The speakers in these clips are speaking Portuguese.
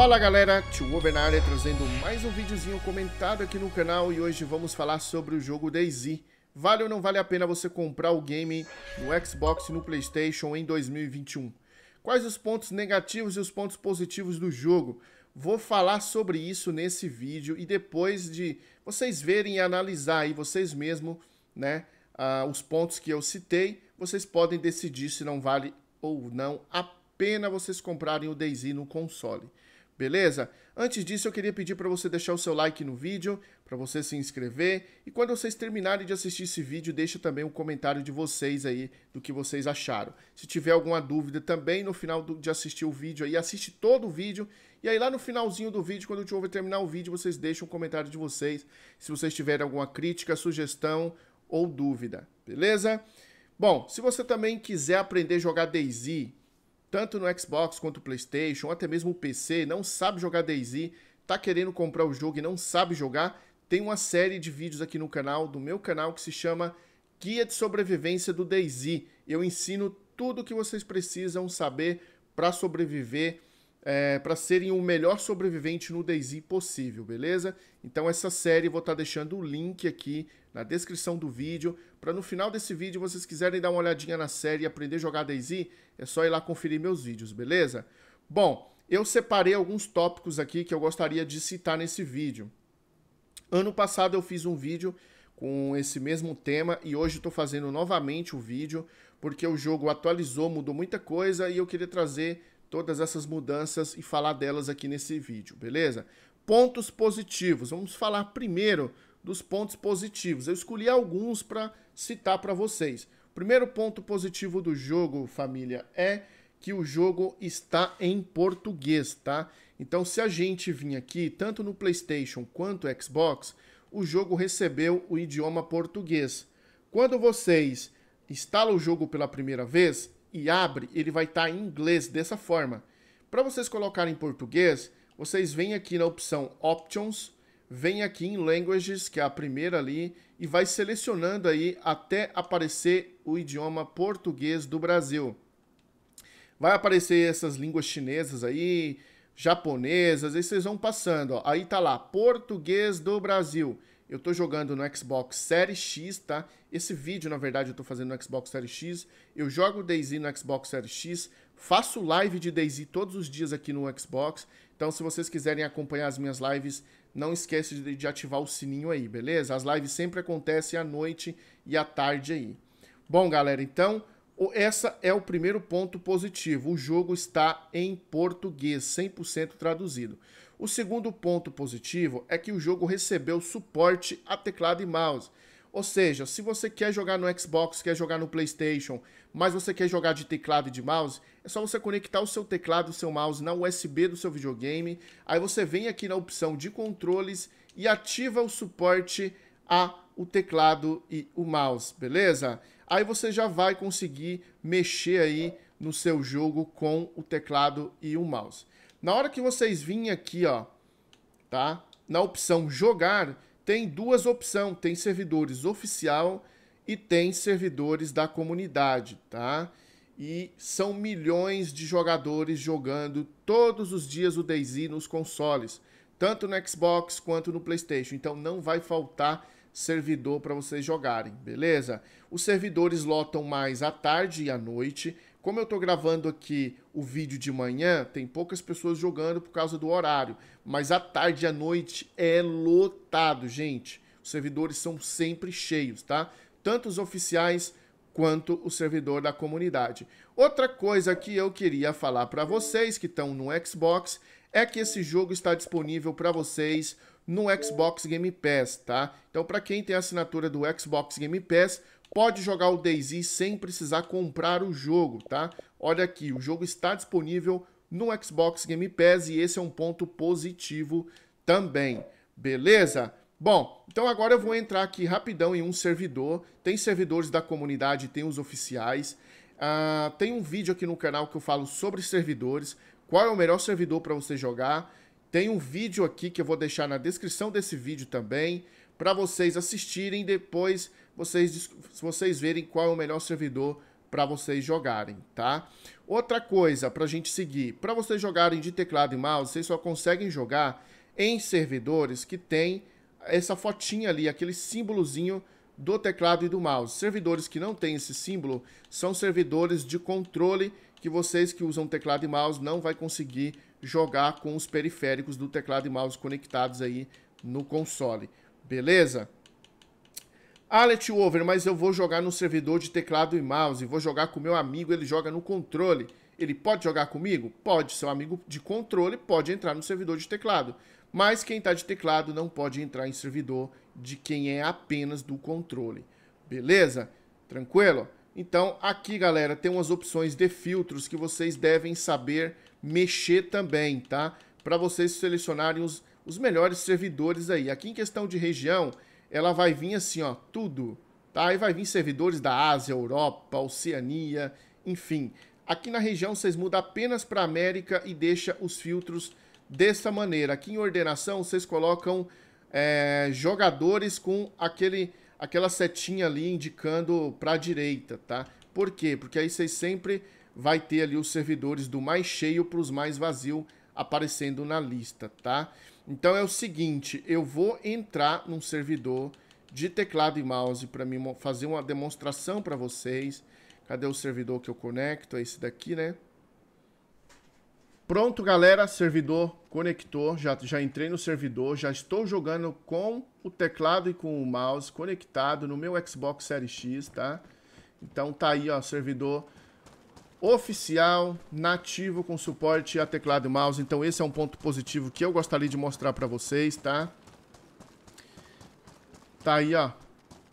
Fala galera, Tio Overnária trazendo mais um videozinho comentado aqui no canal e hoje vamos falar sobre o jogo DayZ. Vale ou não vale a pena você comprar o game no Xbox e no Playstation em 2021? Quais os pontos negativos e os pontos positivos do jogo? Vou falar sobre isso nesse vídeo e depois de vocês verem e analisar aí vocês mesmos né, uh, os pontos que eu citei, vocês podem decidir se não vale ou não a pena vocês comprarem o DayZ no console beleza? Antes disso, eu queria pedir para você deixar o seu like no vídeo, para você se inscrever, e quando vocês terminarem de assistir esse vídeo, deixa também um comentário de vocês aí, do que vocês acharam. Se tiver alguma dúvida também, no final do, de assistir o vídeo aí, assiste todo o vídeo, e aí lá no finalzinho do vídeo, quando o tiver terminar o vídeo, vocês deixam um comentário de vocês, se vocês tiverem alguma crítica, sugestão ou dúvida, beleza? Bom, se você também quiser aprender a jogar DayZ tanto no Xbox quanto no PlayStation, até mesmo o PC, não sabe jogar DayZ, tá querendo comprar o jogo e não sabe jogar, tem uma série de vídeos aqui no canal, do meu canal, que se chama Guia de Sobrevivência do DayZ. Eu ensino tudo o que vocês precisam saber para sobreviver, é, para serem o melhor sobrevivente no DayZ possível, beleza? Então essa série vou estar tá deixando o link aqui na descrição do vídeo, para no final desse vídeo vocês quiserem dar uma olhadinha na série e aprender a jogar daisy é só ir lá conferir meus vídeos, beleza? Bom, eu separei alguns tópicos aqui que eu gostaria de citar nesse vídeo. Ano passado eu fiz um vídeo com esse mesmo tema e hoje estou fazendo novamente o vídeo porque o jogo atualizou, mudou muita coisa e eu queria trazer todas essas mudanças e falar delas aqui nesse vídeo, beleza? Pontos positivos. Vamos falar primeiro dos pontos positivos. Eu escolhi alguns para citar para vocês. O primeiro ponto positivo do jogo, família, é que o jogo está em português, tá? Então, se a gente vir aqui, tanto no PlayStation quanto Xbox, o jogo recebeu o idioma português. Quando vocês instalam o jogo pela primeira vez e abre, ele vai estar tá em inglês dessa forma. Para vocês colocarem em português, vocês vêm aqui na opção Options, vem aqui em Languages, que é a primeira ali, e vai selecionando aí até aparecer o idioma português do Brasil. Vai aparecer essas línguas chinesas aí, japonesas, aí vocês vão passando, ó. Aí tá lá, português do Brasil. Eu tô jogando no Xbox Series X, tá? Esse vídeo, na verdade, eu tô fazendo no Xbox Series X. Eu jogo DayZ no Xbox Series X, faço live de DayZ todos os dias aqui no Xbox. Então, se vocês quiserem acompanhar as minhas lives, não esquece de, de ativar o sininho aí, beleza? As lives sempre acontecem à noite e à tarde aí. Bom, galera, então, essa é o primeiro ponto positivo. O jogo está em português, 100% traduzido. O segundo ponto positivo é que o jogo recebeu suporte a teclado e mouse. Ou seja, se você quer jogar no Xbox, quer jogar no PlayStation, mas você quer jogar de teclado e de mouse, é só você conectar o seu teclado, o seu mouse na USB do seu videogame. Aí você vem aqui na opção de controles e ativa o suporte a o teclado e o mouse, beleza? Aí você já vai conseguir mexer aí no seu jogo com o teclado e o mouse. Na hora que vocês virem aqui, ó, tá? Na opção jogar, tem duas opções, tem servidores oficial e tem servidores da comunidade, tá? e são milhões de jogadores jogando todos os dias o DayZ nos consoles, tanto no Xbox quanto no PlayStation. Então não vai faltar servidor para vocês jogarem, beleza? Os servidores lotam mais à tarde e à noite. Como eu estou gravando aqui o vídeo de manhã, tem poucas pessoas jogando por causa do horário, mas à tarde e à noite é lotado, gente. Os servidores são sempre cheios, tá? Tanto os oficiais quanto o servidor da comunidade. Outra coisa que eu queria falar para vocês que estão no Xbox é que esse jogo está disponível para vocês no Xbox Game Pass, tá? Então, para quem tem assinatura do Xbox Game Pass, pode jogar o Daisy sem precisar comprar o jogo, tá? Olha aqui, o jogo está disponível no Xbox Game Pass e esse é um ponto positivo também. Beleza? Bom, então agora eu vou entrar aqui rapidão em um servidor. Tem servidores da comunidade, tem os oficiais. Uh, tem um vídeo aqui no canal que eu falo sobre servidores, qual é o melhor servidor para você jogar. Tem um vídeo aqui que eu vou deixar na descrição desse vídeo também, para vocês assistirem depois vocês, vocês verem qual é o melhor servidor para vocês jogarem, tá? Outra coisa para a gente seguir, para vocês jogarem de teclado e mouse, vocês só conseguem jogar em servidores que tem essa fotinha ali, aquele símbolozinho do teclado e do mouse. Servidores que não têm esse símbolo são servidores de controle que vocês que usam teclado e mouse não vai conseguir jogar com os periféricos do teclado e mouse conectados aí no console. Beleza? Alet Over, mas eu vou jogar no servidor de teclado e mouse, vou jogar com meu amigo, ele joga no controle. Ele pode jogar comigo? Pode. Seu amigo de controle pode entrar no servidor de teclado. Mas quem está de teclado não pode entrar em servidor de quem é apenas do controle. Beleza? Tranquilo? Então, aqui, galera, tem umas opções de filtros que vocês devem saber mexer também, tá? Para vocês selecionarem os, os melhores servidores aí. Aqui em questão de região, ela vai vir assim, ó, tudo, tá? Aí vai vir servidores da Ásia, Europa, Oceania, enfim. Aqui na região vocês mudam apenas para América e deixa os filtros dessa maneira. Aqui em ordenação vocês colocam é, jogadores com aquele, aquela setinha ali indicando para a direita, tá? Por quê? Porque aí vocês sempre vai ter ali os servidores do mais cheio para os mais vazio aparecendo na lista, tá? Então é o seguinte, eu vou entrar num servidor de teclado e mouse para fazer uma demonstração para vocês. Cadê o servidor que eu conecto? É esse daqui, né? Pronto, galera, servidor conectou, já, já entrei no servidor, já estou jogando com o teclado e com o mouse conectado no meu Xbox Series X, tá? Então tá aí, ó, servidor oficial, nativo, com suporte a teclado e mouse. Então esse é um ponto positivo que eu gostaria de mostrar pra vocês, tá? Tá aí, ó,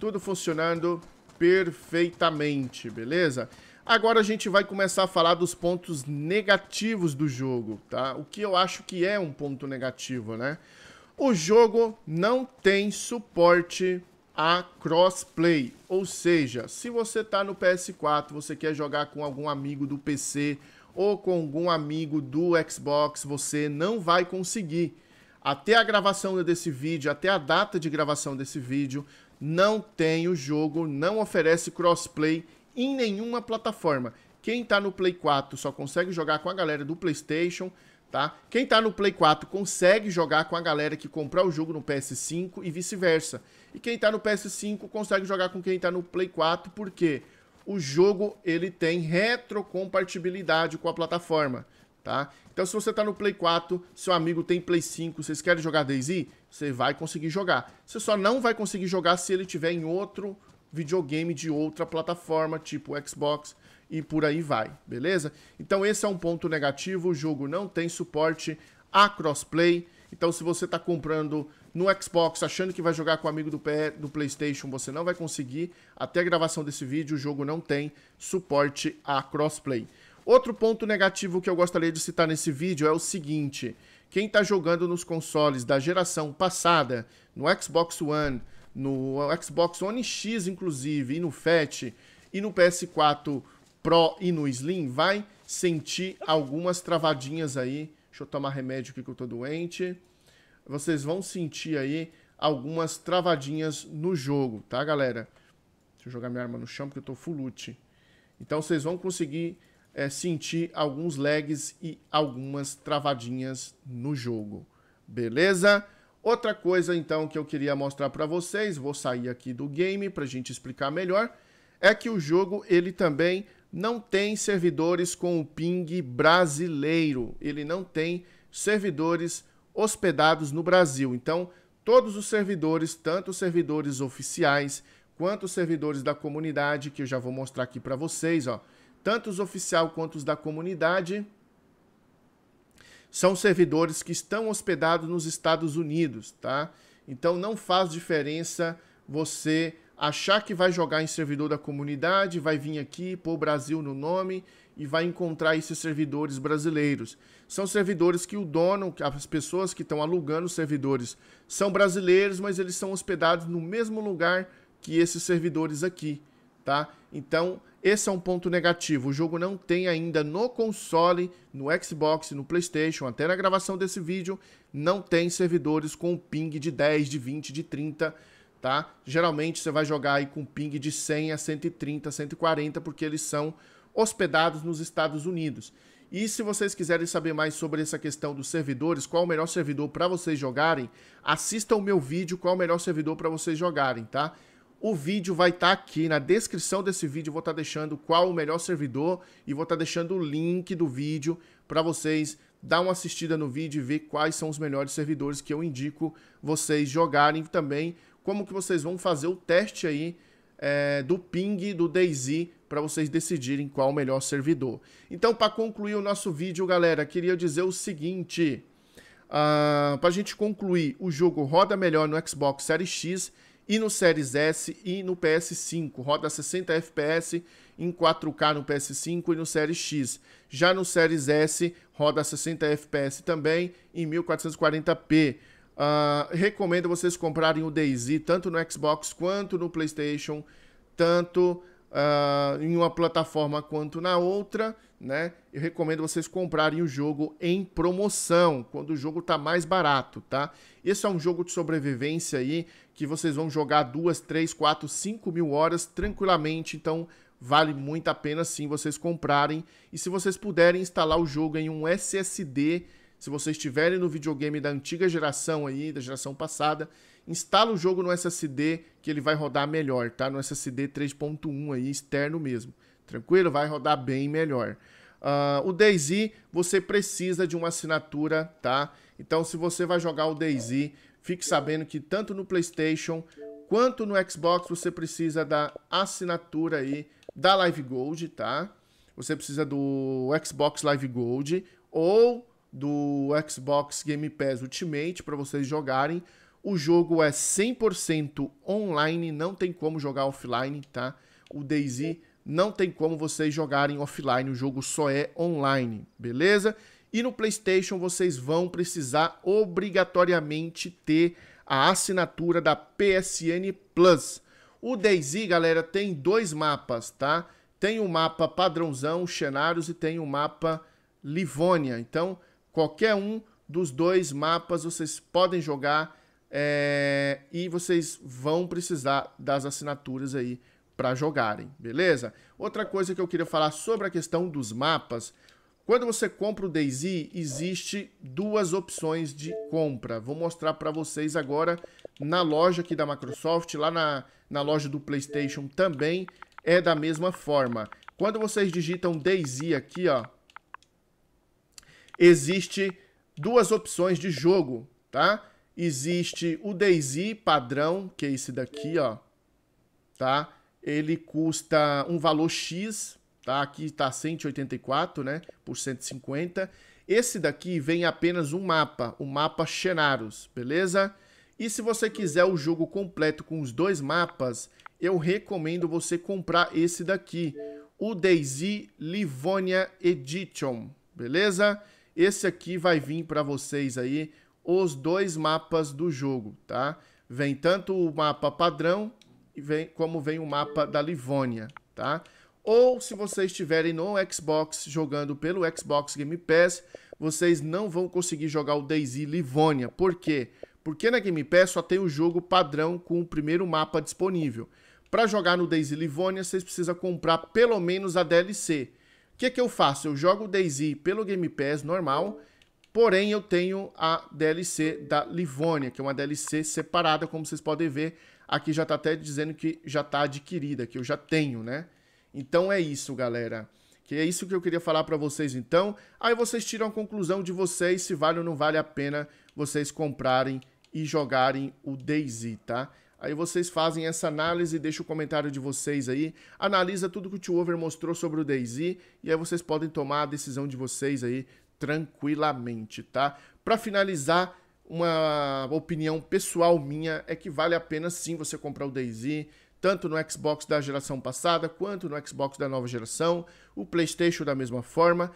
tudo funcionando perfeitamente, beleza? Agora a gente vai começar a falar dos pontos negativos do jogo, tá? O que eu acho que é um ponto negativo, né? O jogo não tem suporte a crossplay, ou seja, se você tá no PS4, você quer jogar com algum amigo do PC ou com algum amigo do Xbox, você não vai conseguir. Até a gravação desse vídeo, até a data de gravação desse vídeo, não tem o jogo, não oferece crossplay em nenhuma plataforma. Quem tá no Play 4 só consegue jogar com a galera do PlayStation, tá? Quem tá no Play 4 consegue jogar com a galera que comprar o jogo no PS5 e vice-versa. E quem tá no PS5 consegue jogar com quem tá no Play 4 porque o jogo ele tem retrocompatibilidade com a plataforma tá? Então, se você está no Play 4, seu amigo tem Play 5, vocês querem jogar Daisy, Você vai conseguir jogar. Você só não vai conseguir jogar se ele tiver em outro videogame de outra plataforma, tipo Xbox e por aí vai, beleza? Então, esse é um ponto negativo, o jogo não tem suporte a crossplay. Então, se você está comprando no Xbox, achando que vai jogar com o amigo do, do PlayStation, você não vai conseguir. Até a gravação desse vídeo, o jogo não tem suporte a crossplay. Outro ponto negativo que eu gostaria de citar nesse vídeo é o seguinte: quem está jogando nos consoles da geração passada, no Xbox One, no Xbox One X inclusive, e no Fat, e no PS4 Pro e no Slim, vai sentir algumas travadinhas aí. Deixa eu tomar remédio aqui que eu tô doente. Vocês vão sentir aí algumas travadinhas no jogo, tá, galera? Deixa eu jogar minha arma no chão porque eu tô full loot. Então vocês vão conseguir é, sentir alguns lags e algumas travadinhas no jogo. Beleza? Outra coisa, então, que eu queria mostrar para vocês, vou sair aqui do game para a gente explicar melhor, é que o jogo, ele também não tem servidores com o ping brasileiro. Ele não tem servidores hospedados no Brasil. Então, todos os servidores, tanto os servidores oficiais quanto os servidores da comunidade, que eu já vou mostrar aqui para vocês, ó, tanto os oficial quanto os da comunidade, são servidores que estão hospedados nos Estados Unidos, tá? Então não faz diferença você achar que vai jogar em servidor da comunidade, vai vir aqui, pôr Brasil no nome e vai encontrar esses servidores brasileiros. São servidores que o dono, as pessoas que estão alugando os servidores são brasileiros, mas eles são hospedados no mesmo lugar que esses servidores aqui, tá? Então esse é um ponto negativo. O jogo não tem ainda no console, no Xbox, no PlayStation, até na gravação desse vídeo, não tem servidores com ping de 10, de 20, de 30, tá? Geralmente você vai jogar aí com ping de 100 a 130, 140, porque eles são hospedados nos Estados Unidos. E se vocês quiserem saber mais sobre essa questão dos servidores, qual é o melhor servidor para vocês jogarem, assistam o meu vídeo qual é o melhor servidor para vocês jogarem, tá? O vídeo vai estar tá aqui na descrição desse vídeo, vou estar tá deixando qual o melhor servidor e vou estar tá deixando o link do vídeo para vocês dar uma assistida no vídeo e ver quais são os melhores servidores que eu indico vocês jogarem também, como que vocês vão fazer o teste aí é, do ping do DayZ para vocês decidirem qual o melhor servidor. Então, para concluir o nosso vídeo, galera, queria dizer o seguinte... Uh, ah, para a gente concluir, o jogo roda melhor no Xbox Series X e no Series S e no PS5. Roda 60 FPS em 4K no PS5 e no Series X. Já no Series S roda 60 FPS também em 1440p. Uh, ah, recomendo vocês comprarem o DayZ tanto no Xbox quanto no PlayStation, tanto uh, em uma plataforma quanto na outra, né? Eu recomendo vocês comprarem o jogo em promoção, quando o jogo tá mais barato, tá? Esse é um jogo de sobrevivência aí que vocês vão jogar duas, três, quatro, cinco mil horas tranquilamente, então vale muito a pena sim vocês comprarem. E se vocês puderem instalar o jogo em um SSD, se vocês estiverem no videogame da antiga geração aí, da geração passada, instala o jogo no SSD que ele vai rodar melhor, tá? No SSD 3.1 aí, externo mesmo. Tranquilo? Vai rodar bem melhor. Uh, o DayZ, você precisa de uma assinatura, tá? Então, se você vai jogar o DayZ, fique sabendo que tanto no PlayStation quanto no Xbox, você precisa da assinatura aí da Live Gold, tá? Você precisa do Xbox Live Gold ou do Xbox Game Pass Ultimate para vocês jogarem o jogo é 100% online, não tem como jogar offline, tá? O Daisy não tem como vocês jogarem offline, o jogo só é online, beleza? E no PlayStation vocês vão precisar obrigatoriamente ter a assinatura da PSN Plus. O Daisy, galera, tem dois mapas, tá? Tem o um mapa padrãozão, cenários, e tem o um mapa Livônia. Então, qualquer um dos dois mapas vocês podem jogar é, e vocês vão precisar das assinaturas aí para jogarem, beleza? Outra coisa que eu queria falar sobre a questão dos mapas. Quando você compra o DayZ, existe duas opções de compra. Vou mostrar para vocês agora na loja aqui da Microsoft, lá na, na loja do PlayStation também é da mesma forma. Quando vocês digitam DayZ aqui, ó, existe duas opções de jogo, tá? Existe o Daisy padrão, que é esse daqui, ó, tá? Ele custa um valor X, tá? Aqui tá 184, né, por 150. Esse daqui vem apenas um mapa, o mapa Xenaros, beleza? E se você quiser o jogo completo com os dois mapas, eu recomendo você comprar esse daqui, o Daisy Livonia Edition, beleza? Esse aqui vai vir para vocês aí os dois mapas do jogo, tá? Vem tanto o mapa padrão e vem, como vem o mapa da Livônia, tá? Ou se vocês estiverem no Xbox jogando pelo Xbox Game Pass, vocês não vão conseguir jogar o DayZ Livônia. Por quê? Porque na Game Pass só tem o jogo padrão com o primeiro mapa disponível. Para jogar no DayZ Livônia, vocês precisam comprar pelo menos a DLC. O que, que eu faço? Eu jogo o DayZ pelo Game Pass normal Porém, eu tenho a DLC da Livonia, que é uma DLC separada, como vocês podem ver. Aqui já está até dizendo que já está adquirida, que eu já tenho, né? Então é isso, galera. Que é isso que eu queria falar para vocês então. Aí vocês tiram a conclusão de vocês se vale ou não vale a pena vocês comprarem e jogarem o DayZ, tá? Aí vocês fazem essa análise, deixa o comentário de vocês aí, analisa tudo que o Tio Over mostrou sobre o DayZ e aí vocês podem tomar a decisão de vocês aí tranquilamente, tá? Para finalizar, uma opinião pessoal minha é que vale a pena sim você comprar o DayZ, tanto no Xbox da geração passada quanto no Xbox da nova geração, o PlayStation da mesma forma.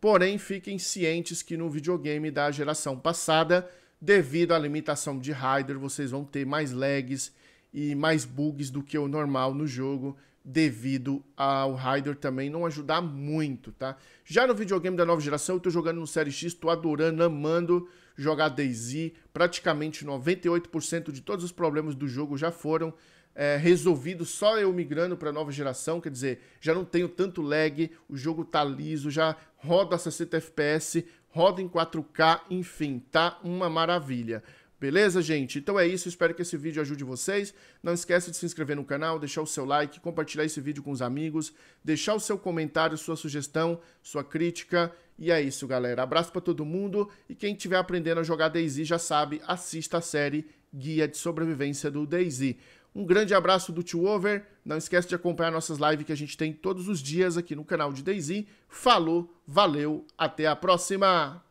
Porém, fiquem cientes que no videogame da geração passada, devido à limitação de hardware, vocês vão ter mais lags e mais bugs do que o normal no jogo, devido ao Raider também não ajudar muito, tá? Já no videogame da nova geração, eu tô jogando no Série X, tô adorando, amando jogar DayZ. Praticamente 98% de todos os problemas do jogo já foram é, resolvidos, só eu migrando para nova geração, quer dizer, já não tenho tanto lag, o jogo tá liso, já roda a 60 FPS, roda em 4K, enfim, tá uma maravilha. Beleza, gente? Então é isso, espero que esse vídeo ajude vocês. Não esqueça de se inscrever no canal, deixar o seu like, compartilhar esse vídeo com os amigos, deixar o seu comentário, sua sugestão, sua crítica. E é isso, galera. Abraço para todo mundo e quem estiver aprendendo a jogar DayZ já sabe, assista a série Guia de Sobrevivência do DayZ. Um grande abraço do Tio Over. Não esquece de acompanhar nossas lives que a gente tem todos os dias aqui no canal de DayZ. Falou, valeu, até a próxima!